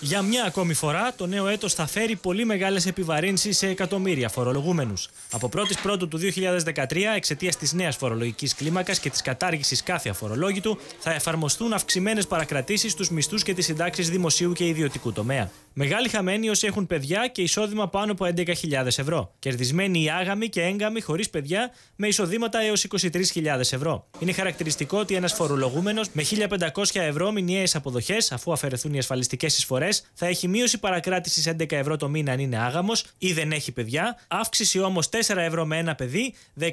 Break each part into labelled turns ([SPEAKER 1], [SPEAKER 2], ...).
[SPEAKER 1] Για μια ακόμη φορά, το νέο έτος θα φέρει πολύ μεγάλες επιβαρύνσεις σε εκατομμύρια φορολογούμενους. Από 1η Πρώτου του 2013, εξαιτίας της νέας φορολογικής κλίμακας και της κατάργησης κάθε αφορολόγητου, θα εφαρμοστούν αυξημένες παρακρατήσεις στους μισθούς και τις συντάξεις δημοσίου και ιδιωτικού τομέα. Μεγάλοι χαμένοι όσοι έχουν παιδιά και εισόδημα πάνω από 11.000 ευρώ. Κερδισμένοι οι άγαμοι και έγκαμοι χωρίς παιδιά με εισοδήματα έως 23.000 ευρώ. Είναι χαρακτηριστικό ότι ένας φορολογούμενος με 1.500 ευρώ μηνιαίες αποδοχές, αφού αφαιρεθούν οι ασφαλιστικές εισφορές, θα έχει μείωση παρακράτησης 11 ευρώ το μήνα αν είναι άγαμος ή δεν έχει παιδιά, αύξηση όμως 4 ευρώ με ένα παιδί, 17,5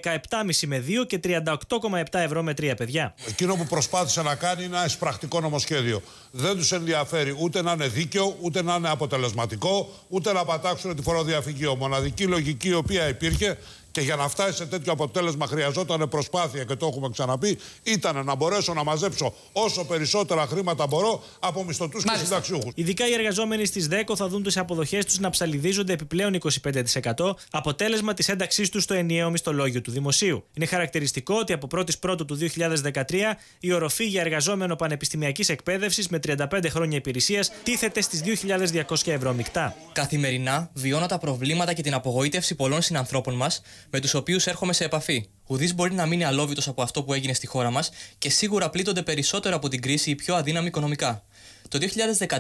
[SPEAKER 1] με 2 και 38,7 ευρώ με 3 παιδιά. Εκείνο που προσπάθησε να κάνει είναι ένα εισπρακτικό νομοσχέδιο. Δεν τους ενδιαφέρει ούτε να είναι δίκαιο, ούτε να είναι αποτελεσματικό, ούτε να πατάξουν τη φοροδιαφυγή. Ο μοναδική λογική η οποία υπήρχε και για να φτάσει σε τέτοιο αποτέλεσμα χρειαζόταν προσπάθεια και το έχουμε ξαναπεί. Ήταν να μπορέσω να μαζέψω όσο περισσότερα χρήματα μπορώ από μισθωτούς και συνταξιούχους. Ειδικά οι εργαζόμενοι στις ΔΕΚΟ θα δουν τις αποδοχές τους να ψαλιδίζονται επιπλέον 25%, αποτέλεσμα της ένταξής τους στο ενιαίο μισθολόγιο του Δημοσίου. Είναι χαρακτηριστικό ότι από 1η Πρώτου του 2013 η οροφή για εργαζόμενο πανεπιστημιακής εκπαίδευσης με 35 χρόνια υπηρεσίας τίθεται στις 2.200 ευρώ μεικτά. Καθημερινά βιώνω τα προβλήματα και την απογοήτευση πολλών συνανθρώπων μας με τους οποίους έρχομαι σε επαφή. Ουδής μπορεί να μείνει αλόβητος από αυτό που έγινε στη χώρα μας και σίγουρα πλήττονται περισσότερο από την κρίση οι πιο αδύναμοι οικονομικά. Το 2013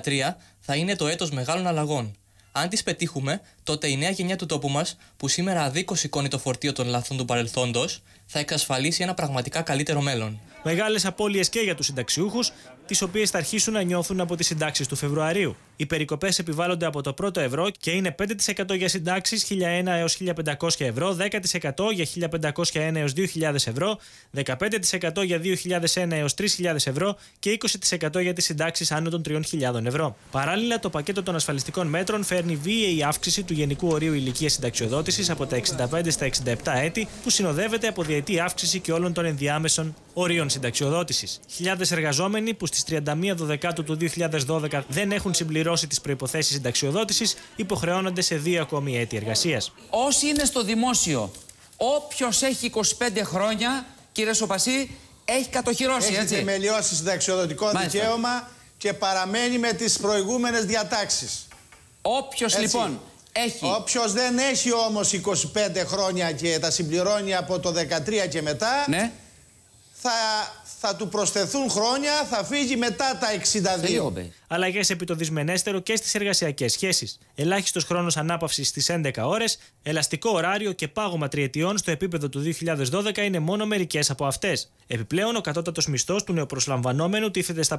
[SPEAKER 1] θα είναι το έτος μεγάλων αλλαγών. Αν τις πετύχουμε, τότε η νέα γενιά του τόπου μας, που σήμερα αδίκως σηκώνει το φορτίο των λαθών του παρελθόντος, θα εξασφαλίσει ένα πραγματικά καλύτερο μέλλον. Μεγάλες απώλειες και για τους συνταξιούχους, τις οποίες θα αρχίσουν να νιώθουν από τις συντάξεις του Φεβρουαρίου. Οι περικοπές επιβάλλονται από το πρώτο ευρώ και είναι 5% για συντάξεις 1.001 έω 1.500 ευρώ, 10% για 1.501 έω 2.000 ευρώ, 15% για 2.001 έω 3.000 ευρώ και 20% για τις συντάξεις άνω των 3.000 ευρώ. Παράλληλα, το πακέτο των ασφαλιστικών μέτρων φέρνει βίαιη αύξηση του γενικού ορίου ηλικίας συνταξιοδότησης από τα 65 στα 67 έτη, που συνοδεύεται από διετή αύξηση και όλων των ενδιάμεσων ορίων συνταξιοδότησης. Χιλιάδες εργαζόμενοι που στις 31 Δεκάτου του 2012 δεν έχουν συμπληρώσει τις προποθέσει συνταξιοδότησης υποχρεώνονται σε δύο ακόμη έτη εργασίας. Όσοι είναι στο δημόσιο, όποιος έχει 25 χρόνια, κύριε Σοπασί, έχει κατοχυρώσει. Έχει έτσι. θεμελιώσει συνταξιοδοτικό Μάλιστα. δικαίωμα και παραμένει με τις προηγούμενες διατάξεις. Όποιος λοιπόν έχει. Όποιος δεν έχει όμως 25 χρόνια και τα συμπληρώνει από το 13 και μετά. Ναι θα, θα του προσθεθούν χρόνια, θα φύγει μετά τα 62. Αλλαγές επί το δυσμενέστερο και στις εργασιακές σχέσεις. Ελάχιστος χρόνος ανάπαυσης στις 11 ώρες, ελαστικό ωράριο και πάγωμα τριετιών στο επίπεδο του 2012 είναι μόνο μερικές από αυτές. Επιπλέον, ο κατώτατος μισθός του νεοπροσλαμβανόμενου τίθεται στα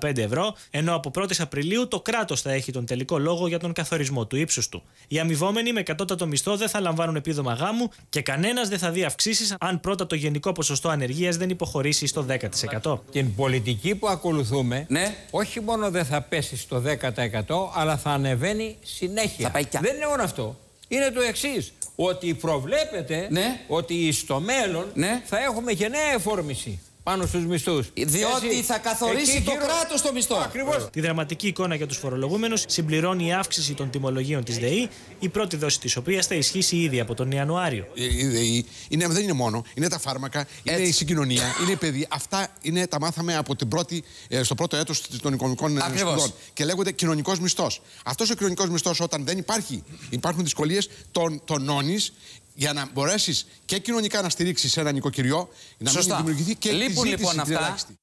[SPEAKER 1] 585 ευρώ, ενώ από 1η Απριλίου το κράτος θα έχει τον τελικό λόγο για τον καθορισμό του ύψους του. Οι αμοιβόμενοι με κατώτατο μισθό δεν θα λαμβάνουν επίδομα γάμου και κανένας δεν θα δει αυξήσεις αν πρώτα το γενικό ποσοστό ανεργίας δεν υποχωρήσει στο 10%. Την πολιτική που ακολουθούμε, ναι. όχι μόνο δεν θα πέσει στο 10%, αλλά θα ανεβαίνει συνέχεια. Δεν είναι μόνο αυτό. Είναι το εξής. Ότι προβλέπεται ναι. ότι στο μέλλον ναι. θα έχουμε και νέα εφόρμηση πάνω στους μισθούς. Ε, διότι θα καθορίσει το κράτος το μισθό. Ακριβώς. Τη δραματική εικόνα για τους φορολογούμενους συμπληρώνει η αύξηση των τιμολογίων της ΔΕΗ, η πρώτη δόση της οποίας θα ισχύσει ήδη από τον Ιανουάριο. Η ε, ΔΕΗ ε, δεν είναι μόνο, είναι τα φάρμακα, είναι η συγκοινωνία, είναι η παιδεία. Αυτά είναι, τα μάθαμε από την πρώτη, στο πρώτο έτος των οικονομικών σπουδών. Και λέγονται κοινωνικός μισθός. Αυτός ο κοινωνικός μισθός, όταν δεν υπάρχει, υπάρχουν δυσκολίες, τον τονώνει για να μπορέσεις και κοινωνικά να στηρίξεις ένα νοικοκυριό, να μην δημιουργηθεί και Λείπουν, λοιπόν, αυτά.